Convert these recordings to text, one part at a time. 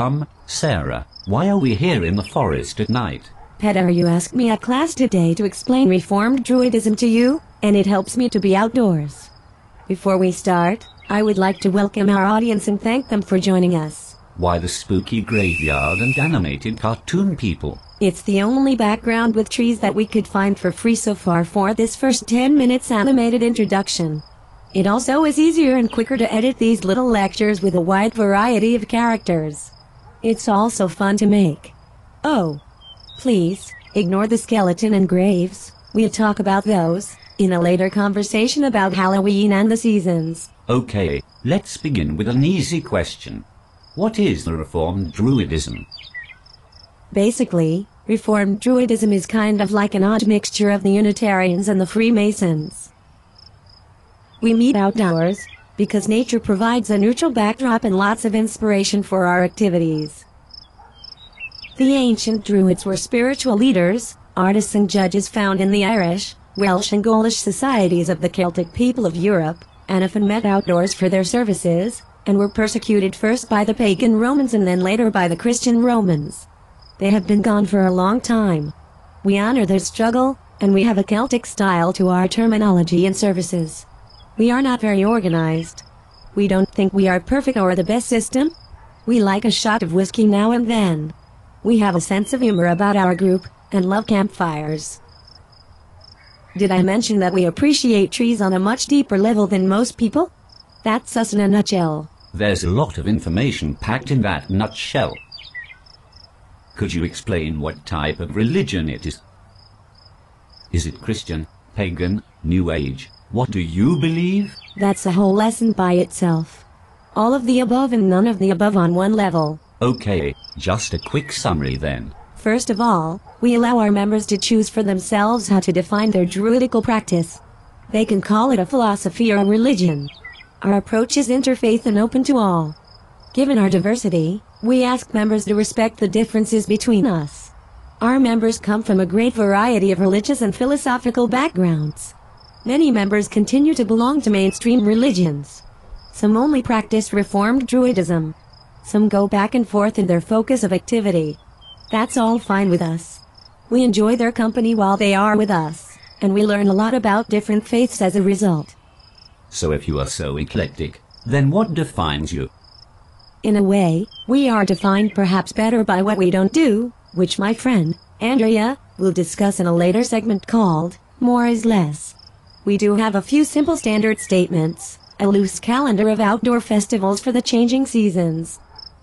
Um, Sarah, why are we here in the forest at night? Petter, you asked me at class today to explain Reformed Druidism to you, and it helps me to be outdoors. Before we start, I would like to welcome our audience and thank them for joining us. Why the spooky graveyard and animated cartoon people? It's the only background with trees that we could find for free so far for this first 10 minutes animated introduction. It also is easier and quicker to edit these little lectures with a wide variety of characters. It's also fun to make. Oh. Please, ignore the skeleton and graves. We'll talk about those in a later conversation about Halloween and the seasons. Okay, let's begin with an easy question. What is the Reformed Druidism? Basically, Reformed Druidism is kind of like an odd mixture of the Unitarians and the Freemasons. We meet outdoors, because nature provides a neutral backdrop and lots of inspiration for our activities. The ancient Druids were spiritual leaders, artists and judges found in the Irish, Welsh and Gaulish societies of the Celtic people of Europe, and often met outdoors for their services, and were persecuted first by the pagan Romans and then later by the Christian Romans. They have been gone for a long time. We honor their struggle, and we have a Celtic style to our terminology and services. We are not very organized. We don't think we are perfect or the best system. We like a shot of whiskey now and then. We have a sense of humor about our group, and love campfires. Did I mention that we appreciate trees on a much deeper level than most people? That's us in a nutshell. There's a lot of information packed in that nutshell. Could you explain what type of religion it is? Is it Christian, pagan, New Age, what do you believe? That's a whole lesson by itself. All of the above and none of the above on one level. Okay, just a quick summary then. First of all, we allow our members to choose for themselves how to define their druidical practice. They can call it a philosophy or a religion. Our approach is interfaith and open to all. Given our diversity, we ask members to respect the differences between us. Our members come from a great variety of religious and philosophical backgrounds. Many members continue to belong to mainstream religions. Some only practice Reformed Druidism. Some go back and forth in their focus of activity. That's all fine with us. We enjoy their company while they are with us, and we learn a lot about different faiths as a result. So if you are so eclectic, then what defines you? In a way, we are defined perhaps better by what we don't do, which my friend, Andrea, will discuss in a later segment called, More is Less. We do have a few simple standard statements, a loose calendar of outdoor festivals for the changing seasons.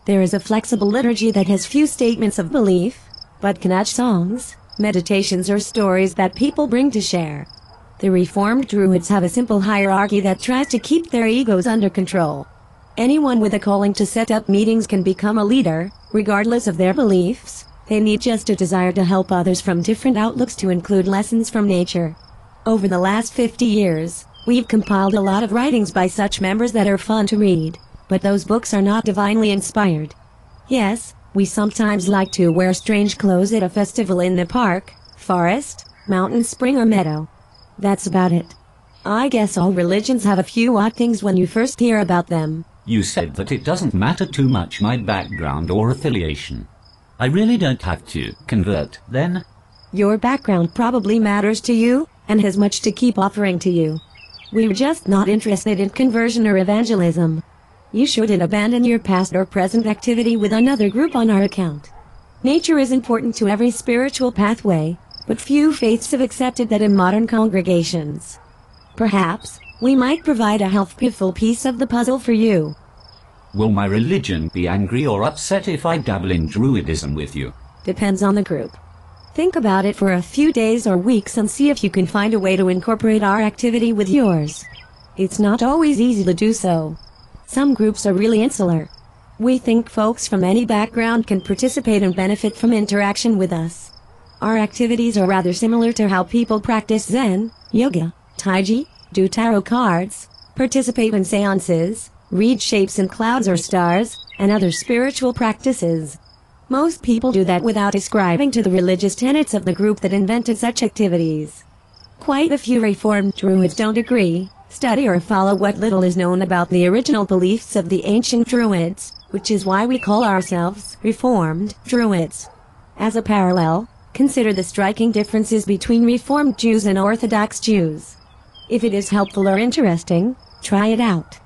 There is a flexible liturgy that has few statements of belief, but can add songs, meditations or stories that people bring to share. The Reformed Druids have a simple hierarchy that tries to keep their egos under control. Anyone with a calling to set up meetings can become a leader, regardless of their beliefs. They need just a desire to help others from different outlooks to include lessons from nature. Over the last 50 years, we've compiled a lot of writings by such members that are fun to read, but those books are not divinely inspired. Yes, we sometimes like to wear strange clothes at a festival in the park, forest, mountain, spring, or meadow. That's about it. I guess all religions have a few odd things when you first hear about them. You said that it doesn't matter too much my background or affiliation. I really don't have to convert, then? Your background probably matters to you, and has much to keep offering to you. We're just not interested in conversion or evangelism. You shouldn't abandon your past or present activity with another group on our account. Nature is important to every spiritual pathway, but few faiths have accepted that in modern congregations. Perhaps, we might provide a helpful piece of the puzzle for you. Will my religion be angry or upset if I dabble in Druidism with you? Depends on the group. Think about it for a few days or weeks and see if you can find a way to incorporate our activity with yours. It's not always easy to do so. Some groups are really insular. We think folks from any background can participate and benefit from interaction with us. Our activities are rather similar to how people practice Zen, yoga, Tai Chi, do tarot cards, participate in seances, read shapes in clouds or stars, and other spiritual practices. Most people do that without ascribing to the religious tenets of the group that invented such activities. Quite a few Reformed Druids don't agree, study or follow what little is known about the original beliefs of the ancient Druids, which is why we call ourselves Reformed Druids. As a parallel, consider the striking differences between Reformed Jews and Orthodox Jews. If it is helpful or interesting, try it out.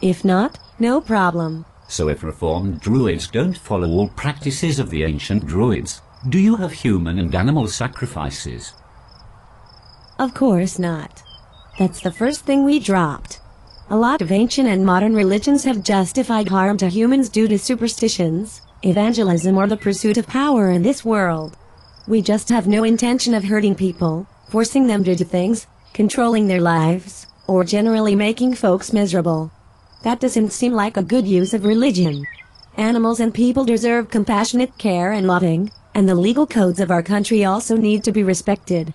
If not, no problem. So if reformed druids don't follow all practices of the ancient druids, do you have human and animal sacrifices? Of course not. That's the first thing we dropped. A lot of ancient and modern religions have justified harm to humans due to superstitions, evangelism or the pursuit of power in this world. We just have no intention of hurting people, forcing them to do things, controlling their lives, or generally making folks miserable. That doesn't seem like a good use of religion. Animals and people deserve compassionate care and loving, and the legal codes of our country also need to be respected.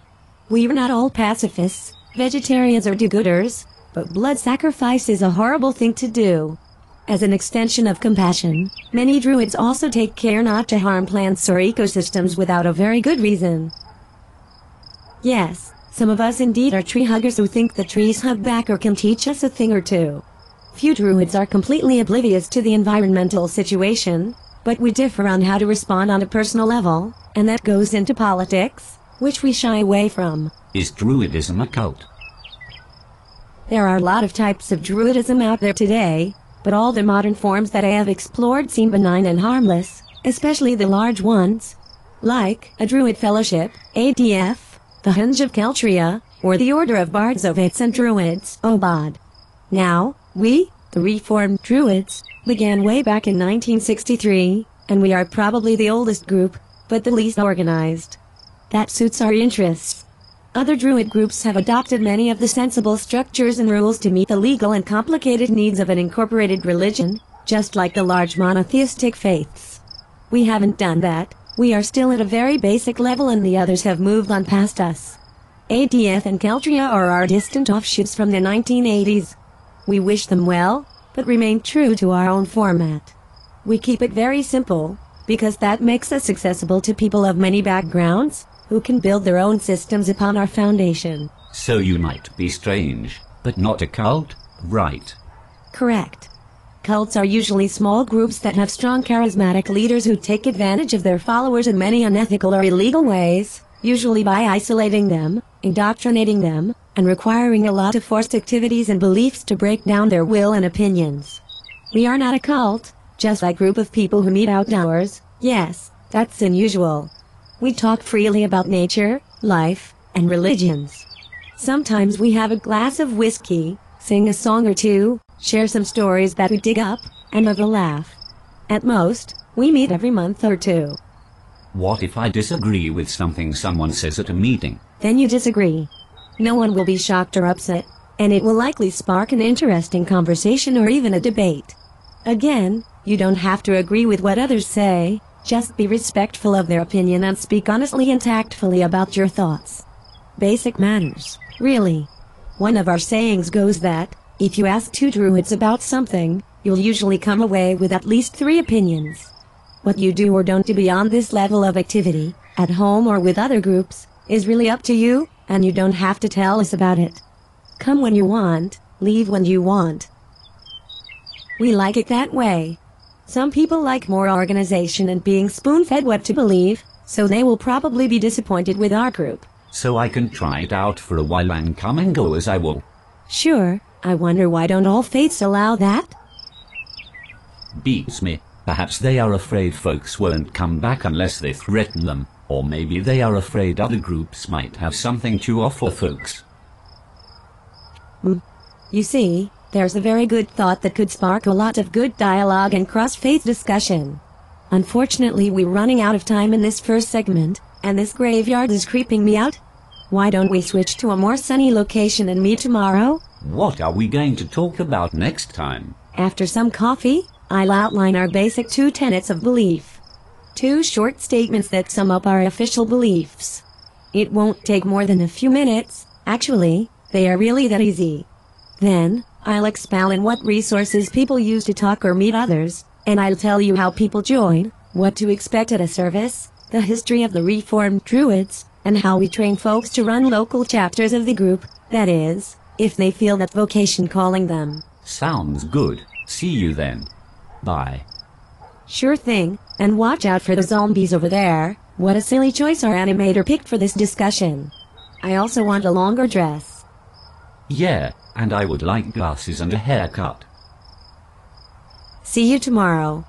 We are not all pacifists, vegetarians or do-gooders, but blood sacrifice is a horrible thing to do. As an extension of compassion, many druids also take care not to harm plants or ecosystems without a very good reason. Yes, some of us indeed are tree huggers who think the trees hug back or can teach us a thing or two. Few druids are completely oblivious to the environmental situation, but we differ on how to respond on a personal level, and that goes into politics, which we shy away from. Is druidism a cult? There are a lot of types of druidism out there today, but all the modern forms that I have explored seem benign and harmless, especially the large ones, like a druid fellowship, ADF, the Hinge of Keltria, or the Order of Bards, Ovates, and Druids, Obad. Now, we, the Reformed Druids, began way back in 1963, and we are probably the oldest group, but the least organized. That suits our interests. Other Druid groups have adopted many of the sensible structures and rules to meet the legal and complicated needs of an incorporated religion, just like the large monotheistic faiths. We haven't done that, we are still at a very basic level and the others have moved on past us. ADF and Keltria are our distant offshoots from the 1980s. We wish them well, but remain true to our own format. We keep it very simple, because that makes us accessible to people of many backgrounds, who can build their own systems upon our foundation. So you might be strange, but not a cult, right? Correct. Cults are usually small groups that have strong charismatic leaders who take advantage of their followers in many unethical or illegal ways, usually by isolating them, indoctrinating them, and requiring a lot of forced activities and beliefs to break down their will and opinions. We are not a cult, just a group of people who meet outdoors. yes, that's unusual. We talk freely about nature, life, and religions. Sometimes we have a glass of whiskey, sing a song or two, share some stories that we dig up, and have a laugh. At most, we meet every month or two. What if I disagree with something someone says at a meeting? Then you disagree no one will be shocked or upset, and it will likely spark an interesting conversation or even a debate. Again, you don't have to agree with what others say, just be respectful of their opinion and speak honestly and tactfully about your thoughts. Basic matters, really. One of our sayings goes that, if you ask two druids about something, you'll usually come away with at least three opinions. What you do or don't do beyond this level of activity, at home or with other groups, is really up to you, and you don't have to tell us about it. Come when you want, leave when you want. We like it that way. Some people like more organization and being spoon-fed what to believe, so they will probably be disappointed with our group. So I can try it out for a while and come and go as I will. Sure, I wonder why don't all faiths allow that? Beats me. Perhaps they are afraid folks won't come back unless they threaten them. Or maybe they are afraid other groups might have something to offer folks. Hmm. You see, there's a very good thought that could spark a lot of good dialogue and cross-faith discussion. Unfortunately we're running out of time in this first segment, and this graveyard is creeping me out. Why don't we switch to a more sunny location and meet tomorrow? What are we going to talk about next time? After some coffee, I'll outline our basic two tenets of belief. Two short statements that sum up our official beliefs. It won't take more than a few minutes, actually, they are really that easy. Then, I'll expound what resources people use to talk or meet others, and I'll tell you how people join, what to expect at a service, the history of the Reformed Druids, and how we train folks to run local chapters of the group, that is, if they feel that vocation calling them. Sounds good. See you then. Bye. Sure thing. And watch out for the zombies over there, what a silly choice our animator picked for this discussion. I also want a longer dress. Yeah, and I would like glasses and a haircut. See you tomorrow.